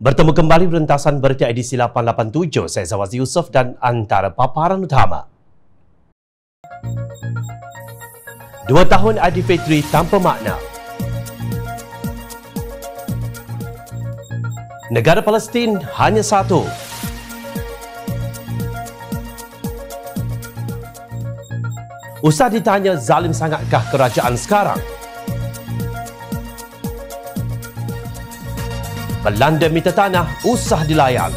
Bertemu kembali rentasan berita edisi 887, saya Zawazi Yusof dan antara paparan utama. Dua tahun Adi Fitri tanpa makna. Negara Palestin hanya satu. Usah ditanya zalim sangatkah kerajaan sekarang? Belanda minta tanah usah dilayan.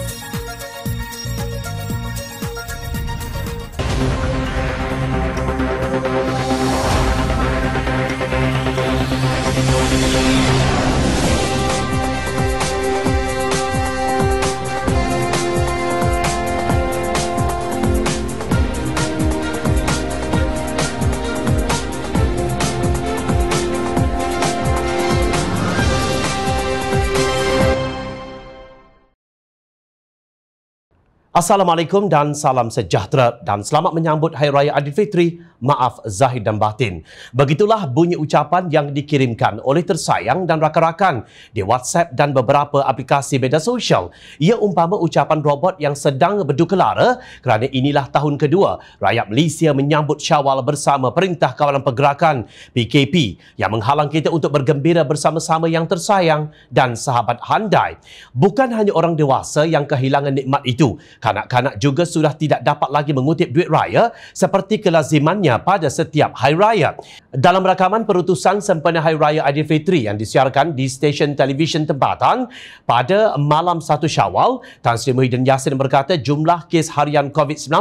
Assalamualaikum dan salam sejahtera dan selamat menyambut Hari Raya Aidilfitri. Maaf Zahid dan batin. Begitulah bunyi ucapan yang dikirimkan oleh tersayang dan rakan-rakan di WhatsApp dan beberapa aplikasi media sosial. Ia umpama ucapan robot yang sedang berduka lara kerana inilah tahun kedua rakyat Malaysia menyambut Syawal bersama Perintah Kawalan Pergerakan PKP yang menghalang kita untuk bergembira bersama-sama yang tersayang dan sahabat handai. Bukan hanya orang dewasa yang kehilangan nikmat itu Kanak-kanak juga sudah tidak dapat lagi mengutip duit raya seperti kelazimannya pada setiap hari raya. Dalam rakaman perutusan sempena Hari Raya Aidilfitri yang disiarkan di stesen televisyen tempatan pada malam satu Syawal, Tan Sri Muhyiddin Yassin berkata jumlah kes harian COVID-19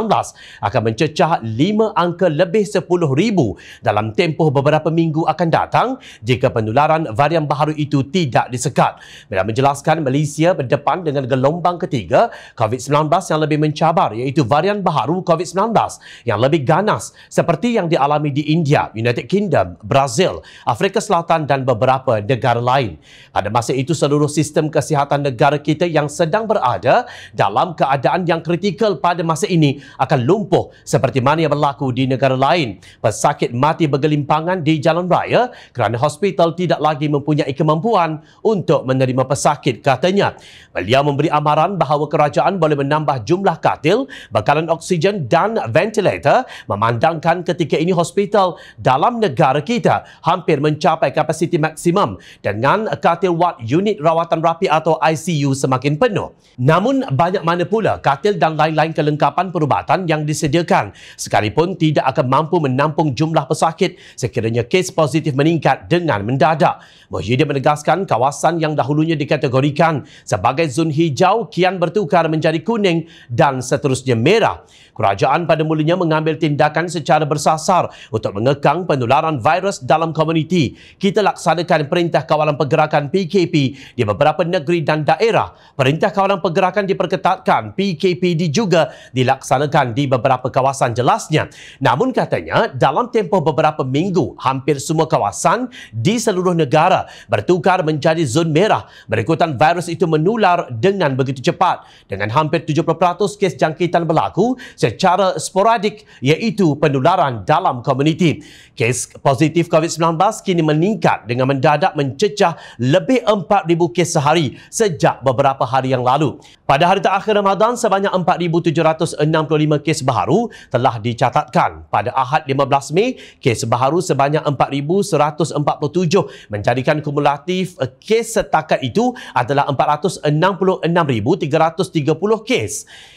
akan mencecah lima angka lebih 10,000 dalam tempoh beberapa minggu akan datang jika penularan varian baru itu tidak disekat. Beliau menjelaskan Malaysia berdepan dengan gelombang ketiga COVID-19 yang lebih mencabar iaitu varian baharu COVID-19 yang lebih ganas seperti yang dialami di India, United Kingdom, Brazil, Afrika Selatan dan beberapa negara lain. Pada masa itu seluruh sistem kesihatan negara kita yang sedang berada dalam keadaan yang kritikal pada masa ini akan lumpuh seperti mana yang berlaku di negara lain. Pesakit mati bergelimpangan di jalan raya kerana hospital tidak lagi mempunyai kemampuan untuk menerima pesakit katanya. Beliau memberi amaran bahawa kerajaan boleh menambah jumlah katil, bekalan oksigen dan ventilator memandangkan ketika ini hospital dalam negara kita hampir mencapai kapasiti maksimum dengan katil wad unit rawatan rapi atau ICU semakin penuh. Namun banyak mana pula katil dan lain-lain kelengkapan perubatan yang disediakan sekalipun tidak akan mampu menampung jumlah pesakit sekiranya kes positif meningkat dengan mendadak. Mohyidin menegaskan kawasan yang dahulunya dikategorikan sebagai zon hijau kian bertukar menjadi kuning dan seterusnya merah. Kerajaan pada mulanya mengambil tindakan secara bersasar untuk mengekang penularan virus dalam komuniti. Kita laksanakan Perintah Kawalan Pergerakan PKP di beberapa negeri dan daerah. Perintah Kawalan Pergerakan diperketatkan PKP di juga dilaksanakan di beberapa kawasan jelasnya. Namun katanya, dalam tempoh beberapa minggu, hampir semua kawasan di seluruh negara bertukar menjadi zon merah. Berikutan virus itu menular dengan begitu cepat. Dengan hampir 100 kes jangkitan berlaku secara sporadik iaitu penularan dalam komuniti. Kes positif COVID-19 kini meningkat dengan mendadak mencecah lebih 4,000 kes sehari sejak beberapa hari yang lalu. Pada hari terakhir Ramadan, sebanyak 4,765 kes baru telah dicatatkan. Pada Ahad 15 Mei, kes baru sebanyak 4,147 menjadikan kumulatif eh, kes setakat itu adalah 466,330 kes.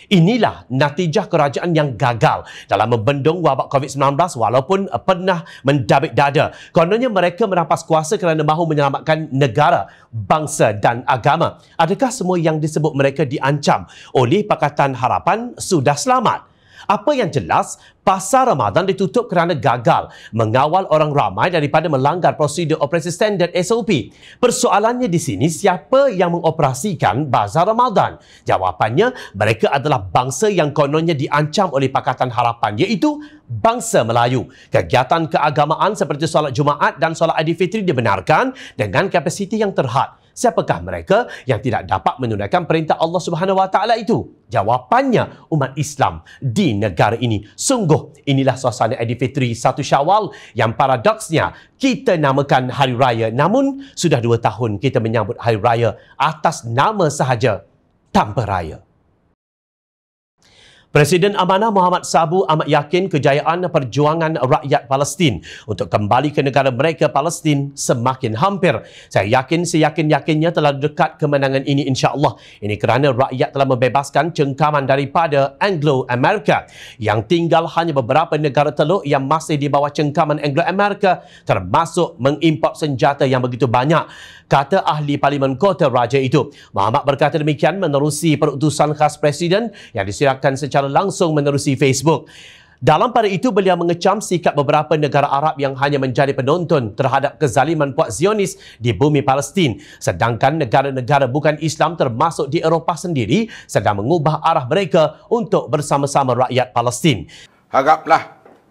Inilah natijah kerajaan yang gagal dalam membendung wabak COVID-19 walaupun eh, pernah mendabik dada. Kononnya mereka merampas kuasa kerana mahu menyelamatkan negara, bangsa dan agama. Adakah semua yang disebut mereka diancam oleh Pakatan Harapan sudah selamat? Apa yang jelas, pasar Ramadan ditutup kerana gagal mengawal orang ramai daripada melanggar prosedur operasi standard SOP. Persoalannya di sini, siapa yang mengoperasikan bazar Ramadan? Jawapannya, mereka adalah bangsa yang kononnya diancam oleh Pakatan Harapan, iaitu bangsa Melayu. Kegiatan keagamaan seperti solat Jumaat dan solat Aidilfitri dibenarkan dengan kapasiti yang terhad. Siapakah mereka yang tidak dapat menunaikan perintah Allah Subhanahu Wa Taala itu? Jawapannya umat Islam di negara ini. Sungguh inilah suasana Aidilfitri satu Syawal yang paradoksnya kita namakan hari raya namun sudah dua tahun kita menyambut hari raya atas nama sahaja tanpa raya. Presiden Amanah Muhammad Sabu amat yakin kejayaan perjuangan rakyat Palestin untuk kembali ke negara mereka Palestin semakin hampir. Saya yakin seyakin-yakinnya telah dekat kemenangan ini insya-Allah. Ini kerana rakyat telah membebaskan cengkaman daripada anglo Amerika yang tinggal hanya beberapa negara teluk yang masih di bawah cengkaman anglo Amerika termasuk mengimport senjata yang begitu banyak kata ahli Parlimen Kota Raja itu. Muhammad berkata demikian menerusi perutusan khas Presiden yang disiarkan secara langsung menerusi Facebook. Dalam pada itu, beliau mengecam sikap beberapa negara Arab yang hanya menjadi penonton terhadap kezaliman puak Zionis di bumi Palestin. Sedangkan negara-negara bukan Islam termasuk di Eropah sendiri sedang mengubah arah mereka untuk bersama-sama rakyat Palestin. Harap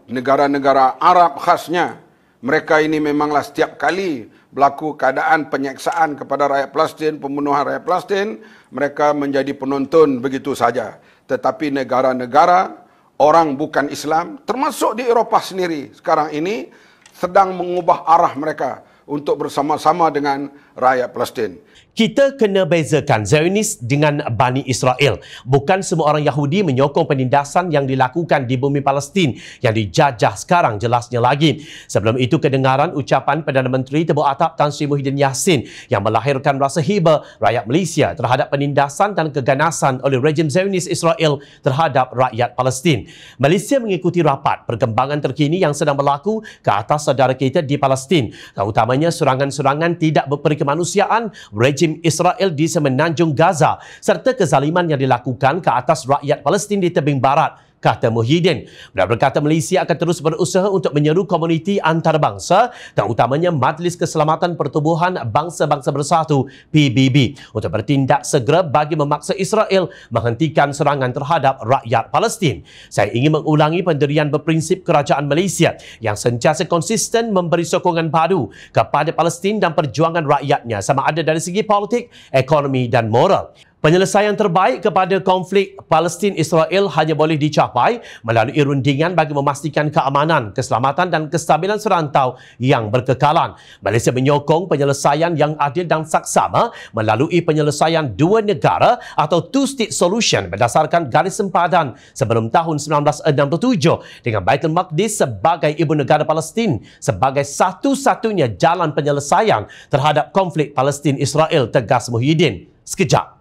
negara-negara Arab khasnya mereka ini memanglah setiap kali berlaku keadaan penyeksaan kepada rakyat Palestin, pembunuhan rakyat Palestin, mereka menjadi penonton begitu saja. Tetapi negara-negara orang bukan Islam termasuk di Eropah sendiri sekarang ini sedang mengubah arah mereka untuk bersama-sama dengan rakyat Palestin. Kita kena bezakan Zionis dengan Bani Israel. Bukan semua orang Yahudi menyokong penindasan yang dilakukan di bumi Palestin yang dijajah sekarang jelasnya lagi. Sebelum itu kedengaran ucapan Perdana Menteri Tebu Atap Tan Sri Muhyiddin Yassin yang melahirkan rasa hiba rakyat Malaysia terhadap penindasan dan keganasan oleh rejim Zionis Israel terhadap rakyat Palestin. Malaysia mengikuti rapat perkembangan terkini yang sedang berlaku ke atas saudara kita di Palestin. Terutamanya serangan-serangan tidak berperkembangan kemanusiaan rejim Israel di semenanjung Gaza serta kezaliman yang dilakukan ke atas rakyat Palestin di tebing barat kata Muhyiddin. Beliau berkata Malaysia akan terus berusaha untuk menyeru komuniti antarabangsa utamanya Majlis Keselamatan Pertubuhan Bangsa-Bangsa Bersatu PBB untuk bertindak segera bagi memaksa Israel menghentikan serangan terhadap rakyat Palestin. Saya ingin mengulangi pendirian berprinsip kerajaan Malaysia yang sentiasa konsisten memberi sokongan padu kepada Palestin dan perjuangan rakyatnya sama ada dari segi politik, ekonomi dan moral. Penyelesaian terbaik kepada konflik Palestin Israel hanya boleh dicapai melalui rundingan bagi memastikan keamanan, keselamatan dan kestabilan serantau yang berkekalan. Malaysia menyokong penyelesaian yang adil dan saksama melalui penyelesaian dua negara atau two state solution berdasarkan garis sempadan sebelum tahun 1967 dengan Baitul Maqdis sebagai ibu negara Palestin sebagai satu-satunya jalan penyelesaian terhadap konflik Palestin Israel tegas Muhyiddin. Sekejap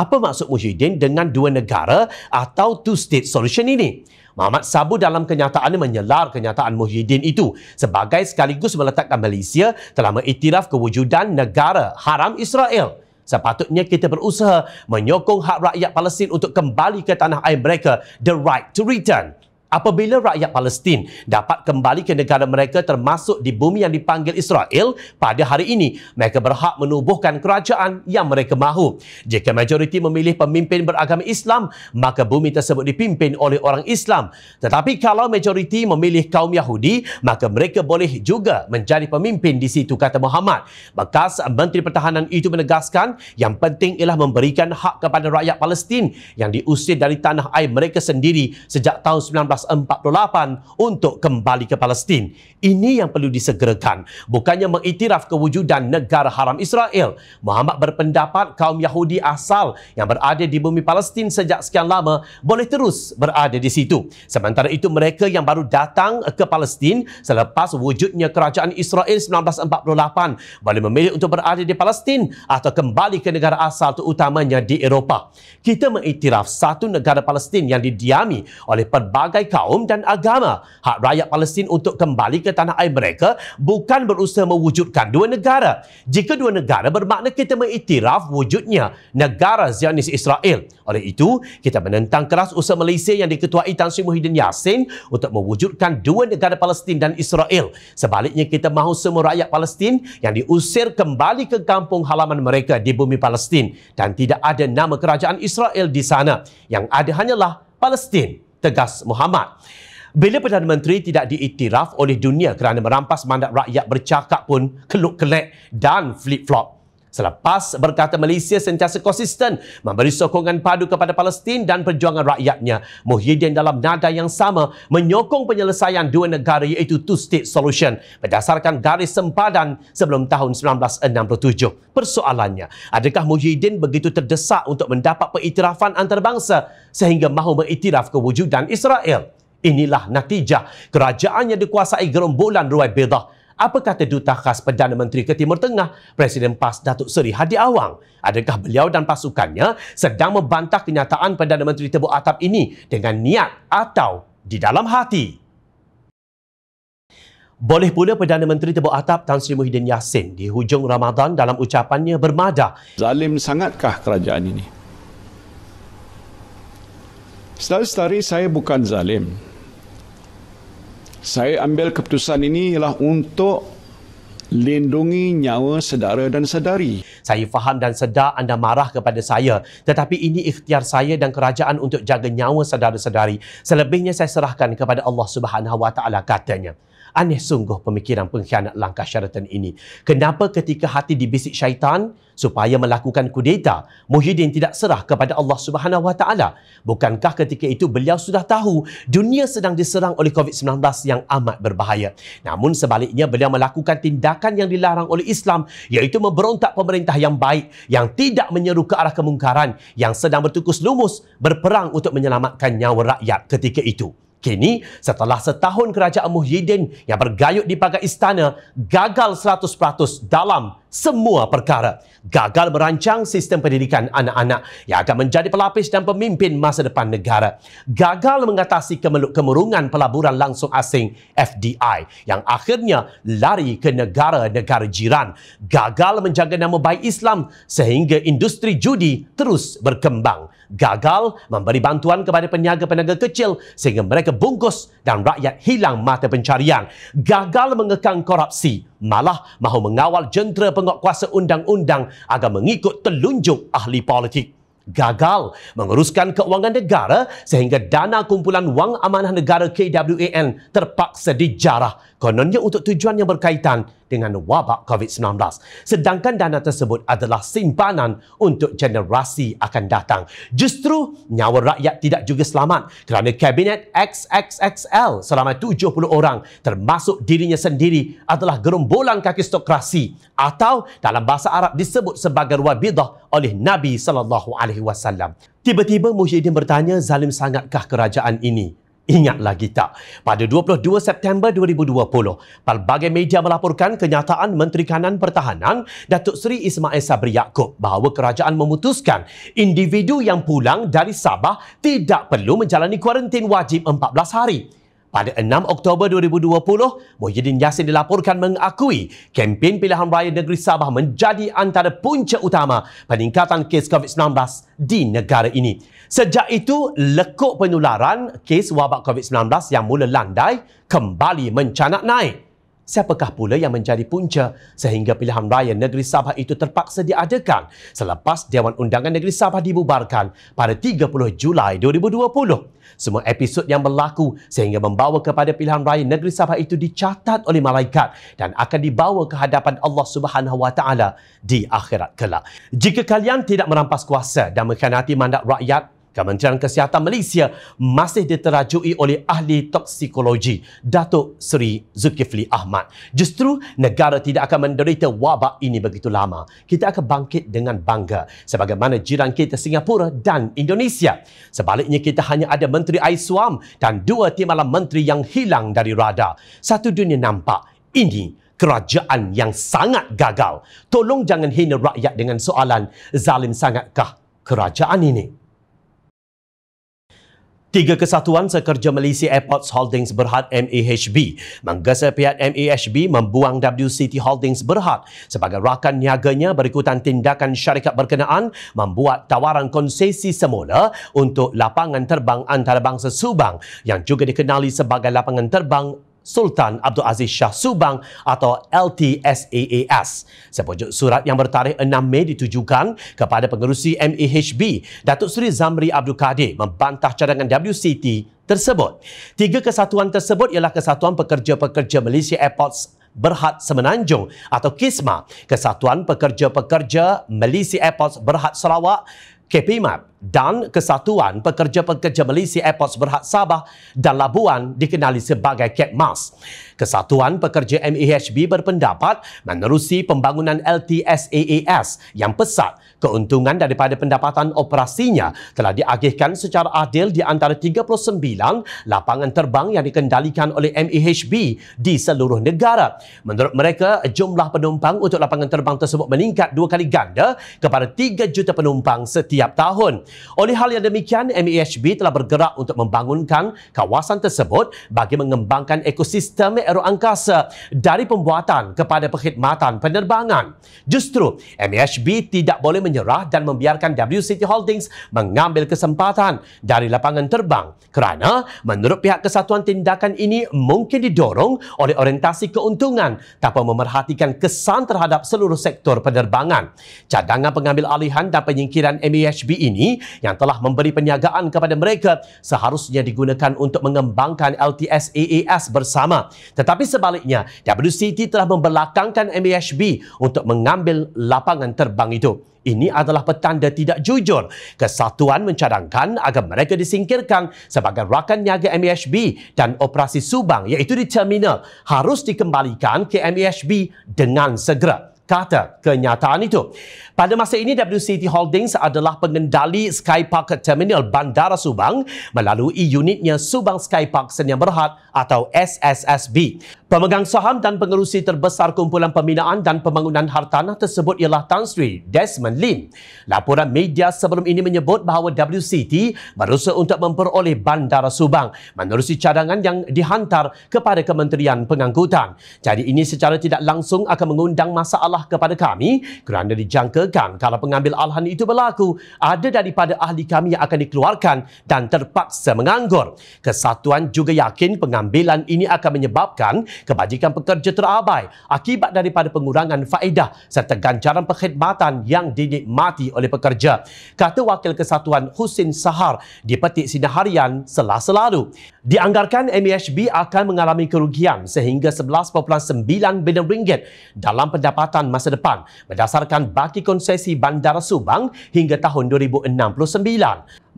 apa maksud mujahidin dengan dua negara atau two state solution ini? Muhammad Sabu dalam kenyataannya menyelar kenyataan Muhyiddin itu sebagai sekaligus meletakkan Malaysia telah mengiktiraf kewujudan negara haram Israel. Sepatutnya kita berusaha menyokong hak rakyat Palestin untuk kembali ke tanah air mereka, the right to return. Apabila rakyat Palestin dapat kembali ke negara mereka termasuk di bumi yang dipanggil Israel pada hari ini, mereka berhak menubuhkan kerajaan yang mereka mahu. Jika majoriti memilih pemimpin beragama Islam, maka bumi tersebut dipimpin oleh orang Islam. Tetapi kalau majoriti memilih kaum Yahudi, maka mereka boleh juga menjadi pemimpin di situ, kata Muhammad. Bekas Menteri Pertahanan itu menegaskan yang penting ialah memberikan hak kepada rakyat Palestin yang diusir dari tanah air mereka sendiri sejak tahun 19 1948. 1948 untuk kembali ke Palestin. Ini yang perlu disegerakan. Bukannya mengiktiraf kewujudan negara haram Israel. Muhammad berpendapat kaum Yahudi asal yang berada di bumi Palestin sejak sekian lama boleh terus berada di situ. Sementara itu mereka yang baru datang ke Palestin selepas wujudnya kerajaan Israel 1948 boleh memilih untuk berada di Palestin atau kembali ke negara asal terutamanya di Eropah. Kita mengiktiraf satu negara Palestin yang didiami oleh pelbagai kaum dan agama. Hak rakyat Palestin untuk kembali ke tanah air mereka bukan berusaha mewujudkan dua negara. Jika dua negara bermakna kita mengiktiraf wujudnya negara Zionis Israel. Oleh itu, kita menentang keras usaha Malaysia yang diketuai Tan Sri Muhyiddin Yassin untuk mewujudkan dua negara Palestin dan Israel. Sebaliknya, kita mahu semua rakyat Palestin yang diusir kembali ke kampung halaman mereka di bumi Palestin dan tidak ada nama kerajaan Israel di sana. Yang ada hanyalah Palestin tegas Muhammad. Bila Perdana Menteri tidak diiktiraf oleh dunia kerana merampas mandat rakyat bercakap pun keluk-kelek dan flip-flop selepas berkata Malaysia sentiasa konsisten memberi sokongan padu kepada Palestin dan perjuangan rakyatnya. Muhyiddin dalam nada yang sama menyokong penyelesaian dua negara iaitu two state solution berdasarkan garis sempadan sebelum tahun 1967. Persoalannya, adakah Muhyiddin begitu terdesak untuk mendapat pengiktirafan antarabangsa sehingga mahu mengiktiraf kewujudan Israel? Inilah natijah kerajaannya dikuasai gerombolan ruai bedah apa kata Duta Khas Perdana Menteri ke Timur Tengah, Presiden PAS Datuk Seri Hadi Awang? Adakah beliau dan pasukannya sedang membantah kenyataan Perdana Menteri Tebu Atap ini dengan niat atau di dalam hati? Boleh pula Perdana Menteri Tebu Atap Tan Sri Muhyiddin Yassin di hujung Ramadan dalam ucapannya bermada. Zalim sangatkah kerajaan ini? Setari-setari saya bukan zalim saya ambil keputusan ini ialah untuk lindungi nyawa sedara dan sedari. Saya faham dan sedar anda marah kepada saya. Tetapi ini ikhtiar saya dan kerajaan untuk jaga nyawa sedara sedari. Selebihnya saya serahkan kepada Allah Subhanahu SWT katanya. Aneh sungguh pemikiran pengkhianat langkah syaratan ini. Kenapa ketika hati dibisik syaitan supaya melakukan kudeta, Muhyiddin tidak serah kepada Allah Subhanahu Wa Taala? Bukankah ketika itu beliau sudah tahu dunia sedang diserang oleh COVID-19 yang amat berbahaya? Namun sebaliknya beliau melakukan tindakan yang dilarang oleh Islam iaitu memberontak pemerintah yang baik yang tidak menyeru ke arah kemungkaran yang sedang bertukus lumus berperang untuk menyelamatkan nyawa rakyat ketika itu. Kini, setelah setahun kerajaan Muhyiddin yang bergayut di pagar istana gagal 100% dalam semua perkara. Gagal merancang sistem pendidikan anak-anak yang akan menjadi pelapis dan pemimpin masa depan negara. Gagal mengatasi kemeluk kemurungan pelaburan langsung asing FDI yang akhirnya lari ke negara-negara jiran. Gagal menjaga nama baik Islam sehingga industri judi terus berkembang gagal memberi bantuan kepada peniaga-peniaga kecil sehingga mereka bungkus dan rakyat hilang mata pencarian. Gagal mengekang korupsi malah mahu mengawal jentera penguatkuasa undang-undang agar mengikut telunjuk ahli politik. Gagal menguruskan keuangan negara sehingga dana kumpulan wang amanah negara KWAN terpaksa dijarah kononnya untuk tujuan yang berkaitan dengan wabak COVID-19. Sedangkan dana tersebut adalah simpanan untuk generasi akan datang. Justru nyawa rakyat tidak juga selamat kerana Kabinet XXXL selama 70 orang termasuk dirinya sendiri adalah gerombolan kaki stokrasi atau dalam bahasa Arab disebut sebagai wabidah oleh Nabi SAW. Tiba-tiba Muhyiddin bertanya, zalim sangatkah kerajaan ini? Ingat lagi tak? Pada 22 September 2020, pelbagai media melaporkan kenyataan Menteri Kanan Pertahanan Datuk Seri Ismail Sabri Yaakob bahawa kerajaan memutuskan individu yang pulang dari Sabah tidak perlu menjalani kuarantin wajib 14 hari. Pada 6 Oktober 2020, Muhyiddin Yassin dilaporkan mengakui kempen pilihan raya negeri Sabah menjadi antara punca utama peningkatan kes COVID-19 di negara ini. Sejak itu, lekuk penularan kes wabak COVID-19 yang mula landai kembali mencanak naik. Siapakah pula yang menjadi punca sehingga pilihan raya negeri Sabah itu terpaksa diadakan selepas Dewan Undangan Negeri Sabah dibubarkan pada 30 Julai 2020? Semua episod yang berlaku sehingga membawa kepada pilihan raya negeri Sabah itu dicatat oleh malaikat dan akan dibawa ke hadapan Allah Subhanahu Wa Taala di akhirat kelak. Jika kalian tidak merampas kuasa dan mengkhianati mandat rakyat, Kementerian Kesihatan Malaysia masih diterajui oleh ahli toksikologi Datuk Seri Zulkifli Ahmad. Justru negara tidak akan menderita wabak ini begitu lama. Kita akan bangkit dengan bangga sebagaimana jiran kita Singapura dan Indonesia. Sebaliknya kita hanya ada Menteri Aiswam dan dua timbalan menteri yang hilang dari radar. Satu dunia nampak ini kerajaan yang sangat gagal. Tolong jangan hina rakyat dengan soalan zalim sangatkah kerajaan ini? Tiga kesatuan sekerja Malaysia Airports Holdings Berhad (MAHB) menggesa pihak MAHB membuang WCT Holdings Berhad sebagai rakan niaganya berikutan tindakan syarikat berkenaan membuat tawaran konsesi semula untuk lapangan terbang antarabangsa Subang yang juga dikenali sebagai lapangan terbang Sultan Abdul Aziz Shah Subang atau LTSAAS. Sepujuk surat yang bertarikh 6 Mei ditujukan kepada pengerusi MEHB, Datuk Seri Zamri Abdul Kadir membantah cadangan WCT tersebut. Tiga kesatuan tersebut ialah Kesatuan Pekerja-Pekerja Malaysia Airports Berhad Semenanjung atau KISMA, Kesatuan Pekerja-Pekerja Malaysia Airports Berhad Sarawak, KPMAP dan Kesatuan Pekerja-Pekerja Malaysia Airports Berhad Sabah dan Labuan dikenali sebagai KEPMAS. Kesatuan Pekerja MEHB berpendapat menerusi pembangunan LTSAAS yang pesat, keuntungan daripada pendapatan operasinya telah diagihkan secara adil di antara 39 lapangan terbang yang dikendalikan oleh MEHB di seluruh negara. Menurut mereka, jumlah penumpang untuk lapangan terbang tersebut meningkat dua kali ganda kepada 3 juta penumpang setiap tahun. Oleh hal yang demikian, MEHB telah bergerak untuk membangunkan kawasan tersebut bagi mengembangkan ekosistem aero angkasa dari pembuatan kepada perkhidmatan penerbangan. Justru, MEHB tidak boleh menyerah dan membiarkan W City Holdings mengambil kesempatan dari lapangan terbang kerana menurut pihak kesatuan tindakan ini mungkin didorong oleh orientasi keuntungan tanpa memerhatikan kesan terhadap seluruh sektor penerbangan. Cadangan pengambil alihan dan penyingkiran MEHB ini yang telah memberi peniagaan kepada mereka seharusnya digunakan untuk mengembangkan LTS AAS bersama. Tetapi sebaliknya, WCT telah membelakangkan MHB untuk mengambil lapangan terbang itu. Ini adalah petanda tidak jujur. Kesatuan mencadangkan agar mereka disingkirkan sebagai rakan niaga MHB dan operasi Subang iaitu di terminal harus dikembalikan ke MHB dengan segera kata kenyataan itu. Pada masa ini WCT Holdings adalah pengendali Sky Park Terminal Bandara Subang melalui unitnya Subang Sky Park Senyum Berhad atau SSSB. Pemegang saham dan pengerusi terbesar kumpulan pembinaan dan pembangunan hartanah tersebut ialah Tan Sri Desmond Lim. Laporan media sebelum ini menyebut bahawa WCT berusaha untuk memperoleh Bandara Subang menerusi cadangan yang dihantar kepada Kementerian Pengangkutan. Jadi ini secara tidak langsung akan mengundang masalah Allah kepada kami kerana dijangkakan kalau pengambil alahan itu berlaku, ada daripada ahli kami yang akan dikeluarkan dan terpaksa menganggur. Kesatuan juga yakin pengambilan ini akan menyebabkan kebajikan pekerja terabai akibat daripada pengurangan faedah serta ganjaran perkhidmatan yang dinikmati oleh pekerja. Kata Wakil Kesatuan Husin Sahar di Petik Sinar Harian selasa lalu. Dianggarkan MHB akan mengalami kerugian sehingga 11.9 bilion ringgit dalam pendapatan masa depan berdasarkan baki konsesi Bandar Subang hingga tahun 2069.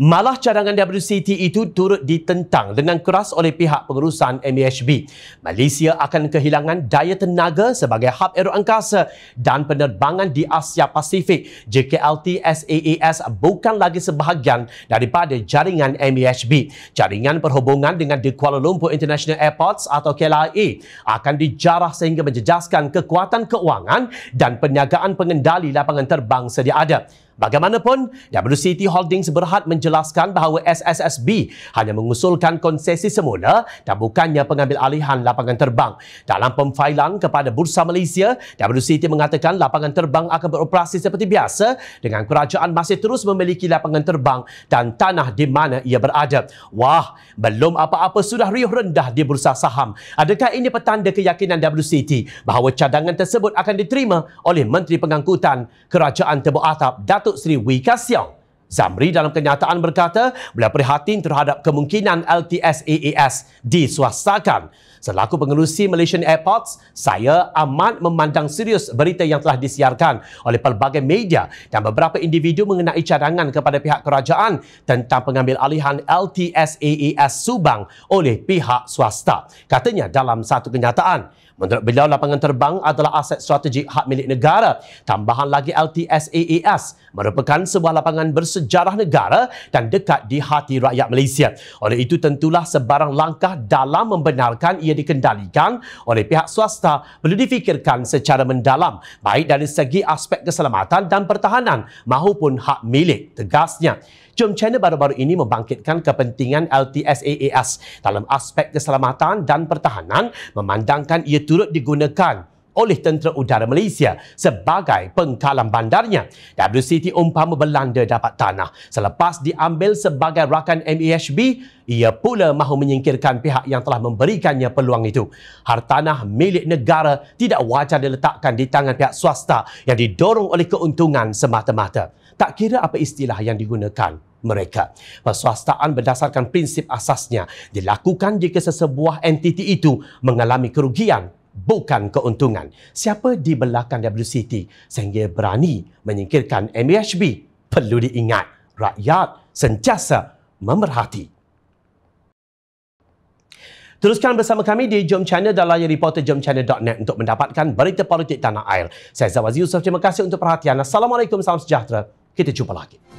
Malah cadangan WCT itu turut ditentang dengan keras oleh pihak pengurusan MEHB. Malaysia akan kehilangan daya tenaga sebagai hub aero angkasa dan penerbangan di Asia Pasifik. JKLT SAAS bukan lagi sebahagian daripada jaringan MEHB. Jaringan perhubungan dengan The Kuala Lumpur International Airports atau KLIA e akan dijarah sehingga menjejaskan kekuatan keuangan dan perniagaan pengendali lapangan terbang sedia ada. Bagaimanapun, WCT Holdings Berhad menjelaskan bahawa SSSB hanya mengusulkan konsesi semula dan bukannya pengambil alihan lapangan terbang. Dalam pemfailan kepada Bursa Malaysia, WCT mengatakan lapangan terbang akan beroperasi seperti biasa dengan kerajaan masih terus memiliki lapangan terbang dan tanah di mana ia berada. Wah, belum apa-apa sudah riuh rendah di bursa saham. Adakah ini petanda keyakinan WCT bahawa cadangan tersebut akan diterima oleh Menteri Pengangkutan Kerajaan Tebu Atap, Datuk Datuk Seri Wika Siong. Zamri dalam kenyataan berkata beliau prihatin terhadap kemungkinan LTS AAS disuasakan. Selaku pengelusi Malaysian Airports, saya amat memandang serius berita yang telah disiarkan oleh pelbagai media dan beberapa individu mengenai cadangan kepada pihak kerajaan tentang pengambil alihan LTS Subang oleh pihak swasta. Katanya dalam satu kenyataan, Menurut beliau, lapangan terbang adalah aset strategik hak milik negara. Tambahan lagi LTSAAS merupakan sebuah lapangan bersejarah negara dan dekat di hati rakyat Malaysia. Oleh itu, tentulah sebarang langkah dalam membenarkan ia dikendalikan oleh pihak swasta perlu difikirkan secara mendalam baik dari segi aspek keselamatan dan pertahanan maupun hak milik, tegasnya. Jom China baru-baru ini membangkitkan kepentingan LTSAAS dalam aspek keselamatan dan pertahanan memandangkan ia turut digunakan oleh tentera udara Malaysia sebagai pengkalam bandarnya. WCT umpama Belanda dapat tanah. Selepas diambil sebagai rakan MEHB, ia pula mahu menyingkirkan pihak yang telah memberikannya peluang itu. Hartanah milik negara tidak wajar diletakkan di tangan pihak swasta yang didorong oleh keuntungan semata-mata tak kira apa istilah yang digunakan mereka. Persuastaan berdasarkan prinsip asasnya dilakukan jika sesebuah entiti itu mengalami kerugian bukan keuntungan. Siapa di belakang WCT sehingga berani menyingkirkan MHB? Perlu diingat, rakyat sentiasa memerhati. Teruskan bersama kami di Jom Channel dan layar reporter jomchannel.net untuk mendapatkan berita politik tanah air. Saya Zawazi Yusof, terima kasih untuk perhatian. Assalamualaikum, salam sejahtera kita jumpa lagi.